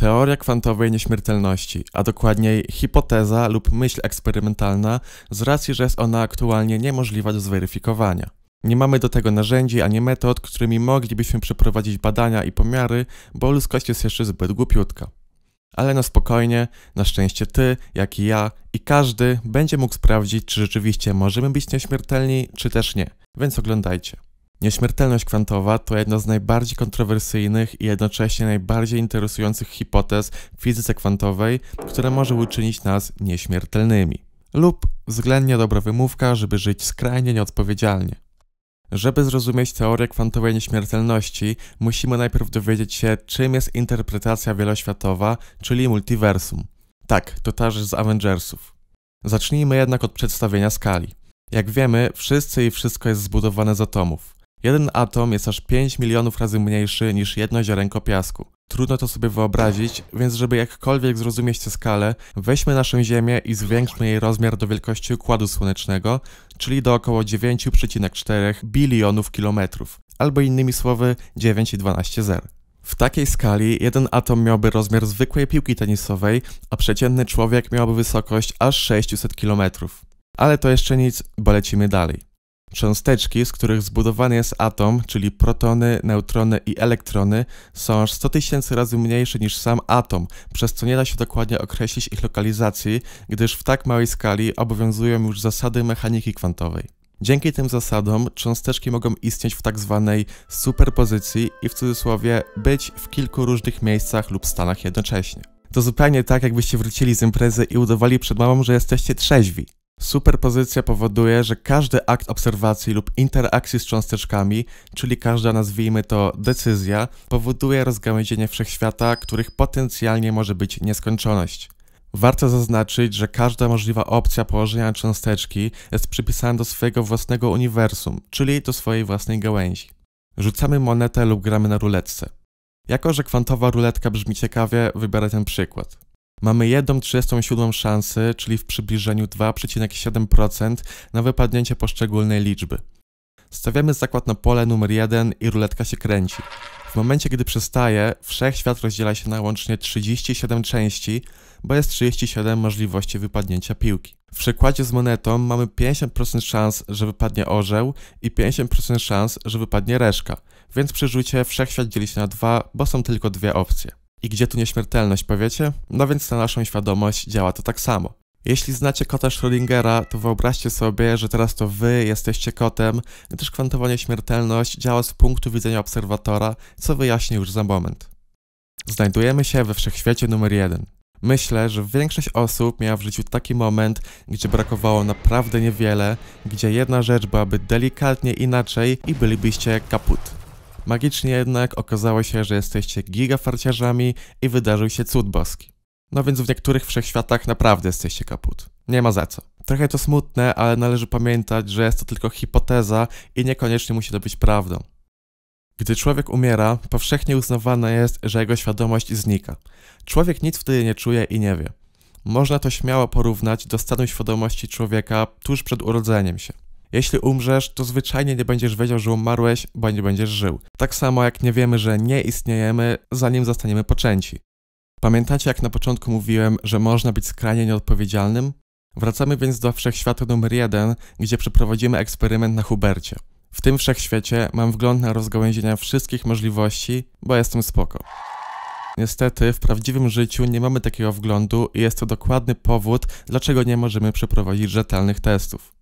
Teoria kwantowej nieśmiertelności, a dokładniej hipoteza lub myśl eksperymentalna, z racji, że jest ona aktualnie niemożliwa do zweryfikowania. Nie mamy do tego narzędzi ani metod, którymi moglibyśmy przeprowadzić badania i pomiary, bo ludzkość jest jeszcze zbyt głupiutka. Ale na spokojnie, na szczęście ty, jak i ja i każdy będzie mógł sprawdzić, czy rzeczywiście możemy być nieśmiertelni, czy też nie. Więc oglądajcie. Nieśmiertelność kwantowa to jedna z najbardziej kontrowersyjnych i jednocześnie najbardziej interesujących hipotez w fizyce kwantowej, która może uczynić nas nieśmiertelnymi. Lub względnie dobra wymówka, żeby żyć skrajnie nieodpowiedzialnie. Żeby zrozumieć teorię kwantowej nieśmiertelności, musimy najpierw dowiedzieć się, czym jest interpretacja wieloświatowa, czyli multiversum. Tak, to też z Avengersów. Zacznijmy jednak od przedstawienia skali. Jak wiemy, wszyscy i wszystko jest zbudowane z atomów. Jeden atom jest aż 5 milionów razy mniejszy niż jedno ziarenko piasku. Trudno to sobie wyobrazić, więc żeby jakkolwiek zrozumieć tę skalę, weźmy naszą Ziemię i zwiększmy jej rozmiar do wielkości Układu Słonecznego, czyli do około 9,4 bilionów kilometrów, albo innymi słowy 9,12 zer. W takiej skali jeden atom miałby rozmiar zwykłej piłki tenisowej, a przeciętny człowiek miałby wysokość aż 600 km. Ale to jeszcze nic, bo lecimy dalej. Cząsteczki, z których zbudowany jest atom, czyli protony, neutrony i elektrony, są aż 100 tysięcy razy mniejsze niż sam atom, przez co nie da się dokładnie określić ich lokalizacji, gdyż w tak małej skali obowiązują już zasady mechaniki kwantowej. Dzięki tym zasadom cząsteczki mogą istnieć w tak zwanej superpozycji i w cudzysłowie być w kilku różnych miejscach lub stanach jednocześnie. To zupełnie tak, jakbyście wrócili z imprezy i udawali przed mamą, że jesteście trzeźwi. Superpozycja powoduje, że każdy akt obserwacji lub interakcji z cząsteczkami, czyli każda nazwijmy to decyzja, powoduje rozgałęzienie wszechświata, których potencjalnie może być nieskończoność. Warto zaznaczyć, że każda możliwa opcja położenia cząsteczki jest przypisana do swojego własnego uniwersum, czyli do swojej własnej gałęzi. Rzucamy monetę lub gramy na ruletce. Jako, że kwantowa ruletka brzmi ciekawie, wybiorę ten przykład. Mamy 1,37 szansę, czyli w przybliżeniu 2,7% na wypadnięcie poszczególnej liczby. Stawiamy zakład na pole numer 1 i ruletka się kręci. W momencie, gdy przestaje, wszechświat rozdziela się na łącznie 37 części, bo jest 37 możliwości wypadnięcia piłki. W przykładzie z monetą mamy 50% szans, że wypadnie orzeł i 50% szans, że wypadnie reszka, więc przy rzucie wszechświat dzieli się na dwa, bo są tylko dwie opcje. I gdzie tu nieśmiertelność, powiecie? No więc na naszą świadomość działa to tak samo. Jeśli znacie kota Schrödingera, to wyobraźcie sobie, że teraz to wy jesteście kotem, gdyż kwantowa nieśmiertelność działa z punktu widzenia obserwatora, co wyjaśnię już za moment. Znajdujemy się we wszechświecie numer jeden. Myślę, że większość osób miała w życiu taki moment, gdzie brakowało naprawdę niewiele, gdzie jedna rzecz byłaby delikatnie inaczej i bylibyście kaput. Magicznie jednak okazało się, że jesteście gigafarciarzami i wydarzył się cud boski. No więc w niektórych wszechświatach naprawdę jesteście kaput. Nie ma za co. Trochę to smutne, ale należy pamiętać, że jest to tylko hipoteza i niekoniecznie musi to być prawdą. Gdy człowiek umiera, powszechnie uznawane jest, że jego świadomość znika. Człowiek nic wtedy nie czuje i nie wie. Można to śmiało porównać do stanu świadomości człowieka tuż przed urodzeniem się. Jeśli umrzesz, to zwyczajnie nie będziesz wiedział, że umarłeś, bo nie będziesz żył. Tak samo jak nie wiemy, że nie istniejemy, zanim zostaniemy poczęci. Pamiętacie, jak na początku mówiłem, że można być skrajnie nieodpowiedzialnym? Wracamy więc do wszechświata numer jeden, gdzie przeprowadzimy eksperyment na Hubercie. W tym wszechświecie mam wgląd na rozgałęzienia wszystkich możliwości, bo jestem spoko. Niestety, w prawdziwym życiu nie mamy takiego wglądu i jest to dokładny powód, dlaczego nie możemy przeprowadzić rzetelnych testów.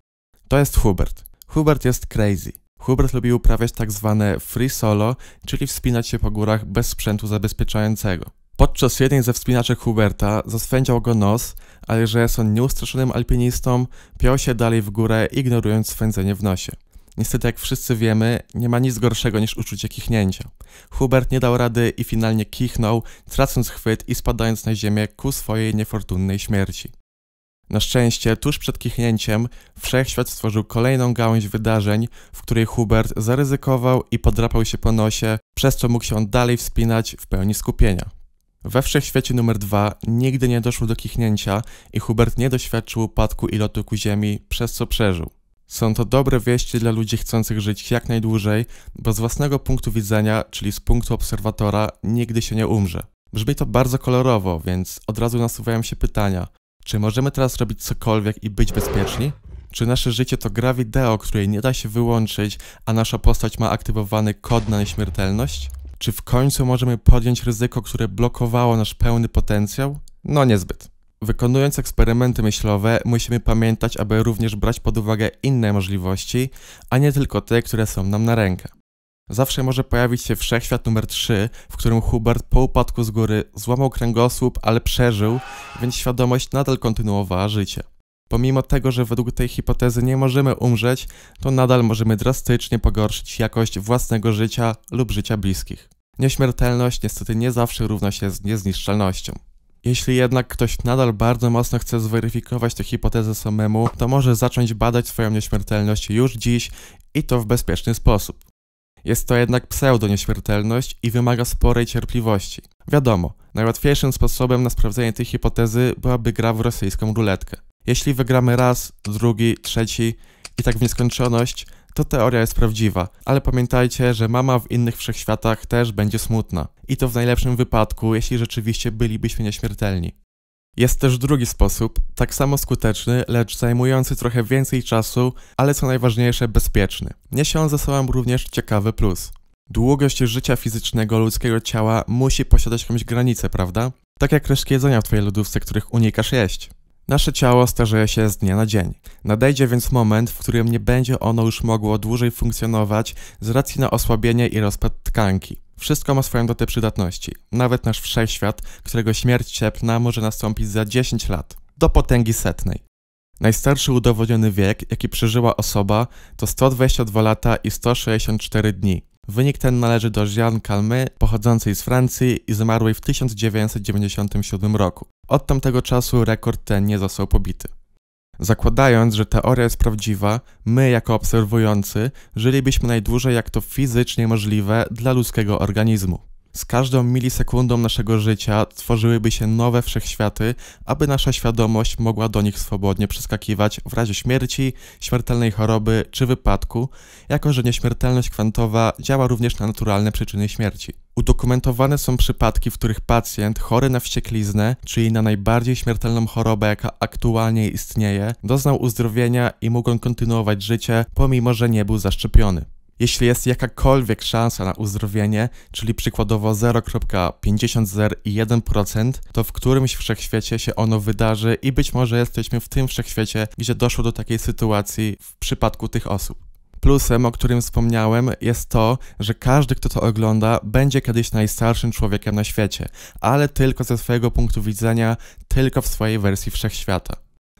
To jest Hubert. Hubert jest crazy. Hubert lubi uprawiać tak zwane free solo, czyli wspinać się po górach bez sprzętu zabezpieczającego. Podczas jednej ze wspinaczek Huberta zaswędział go nos, ale że jest on nieustraszonym alpinistą, piął się dalej w górę, ignorując swędzenie w nosie. Niestety, jak wszyscy wiemy, nie ma nic gorszego niż uczucie kichnięcia. Hubert nie dał rady i finalnie kichnął, tracąc chwyt i spadając na ziemię ku swojej niefortunnej śmierci. Na szczęście, tuż przed kichnięciem, wszechświat stworzył kolejną gałąź wydarzeń, w której Hubert zaryzykował i podrapał się po nosie, przez co mógł się on dalej wspinać w pełni skupienia. We wszechświecie numer 2 nigdy nie doszło do kichnięcia i Hubert nie doświadczył upadku i lotu ku ziemi, przez co przeżył. Są to dobre wieści dla ludzi chcących żyć jak najdłużej, bo z własnego punktu widzenia, czyli z punktu obserwatora, nigdy się nie umrze. Brzmi to bardzo kolorowo, więc od razu nasuwają się pytania – czy możemy teraz robić cokolwiek i być bezpieczni? Czy nasze życie to gra wideo, której nie da się wyłączyć, a nasza postać ma aktywowany kod na nieśmiertelność? Czy w końcu możemy podjąć ryzyko, które blokowało nasz pełny potencjał? No niezbyt. Wykonując eksperymenty myślowe, musimy pamiętać, aby również brać pod uwagę inne możliwości, a nie tylko te, które są nam na rękę. Zawsze może pojawić się wszechświat numer 3, w którym Hubert po upadku z góry złamał kręgosłup, ale przeżył, więc świadomość nadal kontynuowała życie. Pomimo tego, że według tej hipotezy nie możemy umrzeć, to nadal możemy drastycznie pogorszyć jakość własnego życia lub życia bliskich. Nieśmiertelność niestety nie zawsze równa się z niezniszczalnością. Jeśli jednak ktoś nadal bardzo mocno chce zweryfikować tę hipotezę samemu, to może zacząć badać swoją nieśmiertelność już dziś i to w bezpieczny sposób. Jest to jednak pseudo-nieśmiertelność i wymaga sporej cierpliwości. Wiadomo, najłatwiejszym sposobem na sprawdzenie tej hipotezy byłaby gra w rosyjską ruletkę. Jeśli wygramy raz, drugi, trzeci i tak w nieskończoność, to teoria jest prawdziwa, ale pamiętajcie, że mama w innych wszechświatach też będzie smutna. I to w najlepszym wypadku, jeśli rzeczywiście bylibyśmy nieśmiertelni. Jest też drugi sposób, tak samo skuteczny, lecz zajmujący trochę więcej czasu, ale co najważniejsze bezpieczny. Niesie on ze sobą również ciekawy plus. Długość życia fizycznego ludzkiego ciała musi posiadać jakąś granicę, prawda? Tak jak resztki jedzenia w twojej lodówce, których unikasz jeść. Nasze ciało starzeje się z dnia na dzień. Nadejdzie więc moment, w którym nie będzie ono już mogło dłużej funkcjonować z racji na osłabienie i rozpad tkanki. Wszystko ma swoją datę przydatności, nawet nasz wszechświat, którego śmierć cieplna może nastąpić za 10 lat, do potęgi setnej. Najstarszy udowodniony wiek, jaki przeżyła osoba, to 122 lata i 164 dni. Wynik ten należy do Jeanne Calme, pochodzącej z Francji i zmarłej w 1997 roku. Od tamtego czasu rekord ten nie został pobity. Zakładając, że teoria jest prawdziwa, my, jako obserwujący, żylibyśmy najdłużej jak to fizycznie możliwe dla ludzkiego organizmu. Z każdą milisekundą naszego życia tworzyłyby się nowe wszechświaty, aby nasza świadomość mogła do nich swobodnie przeskakiwać w razie śmierci, śmiertelnej choroby czy wypadku, jako że nieśmiertelność kwantowa działa również na naturalne przyczyny śmierci. Udokumentowane są przypadki, w których pacjent chory na wściekliznę, czyli na najbardziej śmiertelną chorobę, jaka aktualnie istnieje, doznał uzdrowienia i mógł kontynuować życie, pomimo że nie był zaszczepiony. Jeśli jest jakakolwiek szansa na uzdrowienie, czyli przykładowo 0.501%, to w którymś wszechświecie się ono wydarzy i być może jesteśmy w tym wszechświecie, gdzie doszło do takiej sytuacji w przypadku tych osób. Plusem, o którym wspomniałem, jest to, że każdy, kto to ogląda, będzie kiedyś najstarszym człowiekiem na świecie, ale tylko ze swojego punktu widzenia, tylko w swojej wersji wszechświata.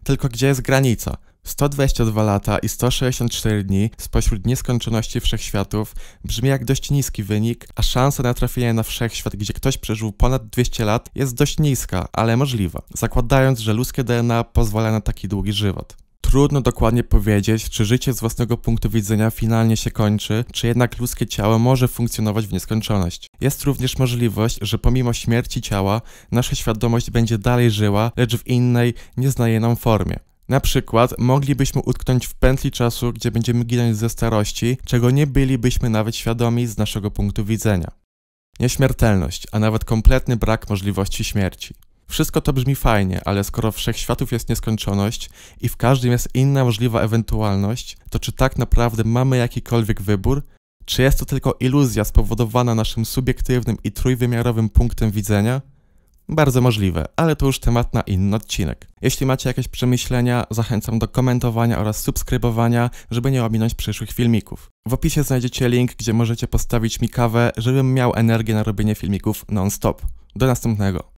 Tylko gdzie jest granica? 122 lata i 164 dni spośród nieskończoności wszechświatów brzmi jak dość niski wynik, a szansa na trafienie na wszechświat, gdzie ktoś przeżył ponad 200 lat, jest dość niska, ale możliwa, zakładając, że ludzkie DNA pozwala na taki długi żywot. Trudno dokładnie powiedzieć, czy życie z własnego punktu widzenia finalnie się kończy, czy jednak ludzkie ciało może funkcjonować w nieskończoność. Jest również możliwość, że pomimo śmierci ciała, nasza świadomość będzie dalej żyła, lecz w innej, nieznanej nam formie. Na przykład moglibyśmy utknąć w pętli czasu, gdzie będziemy ginąć ze starości, czego nie bylibyśmy nawet świadomi z naszego punktu widzenia. Nieśmiertelność, a nawet kompletny brak możliwości śmierci. Wszystko to brzmi fajnie, ale skoro wszechświatów jest nieskończoność i w każdym jest inna możliwa ewentualność, to czy tak naprawdę mamy jakikolwiek wybór? Czy jest to tylko iluzja spowodowana naszym subiektywnym i trójwymiarowym punktem widzenia? Bardzo możliwe, ale to już temat na inny odcinek. Jeśli macie jakieś przemyślenia, zachęcam do komentowania oraz subskrybowania, żeby nie ominąć przyszłych filmików. W opisie znajdziecie link, gdzie możecie postawić mi kawę, żebym miał energię na robienie filmików non-stop. Do następnego.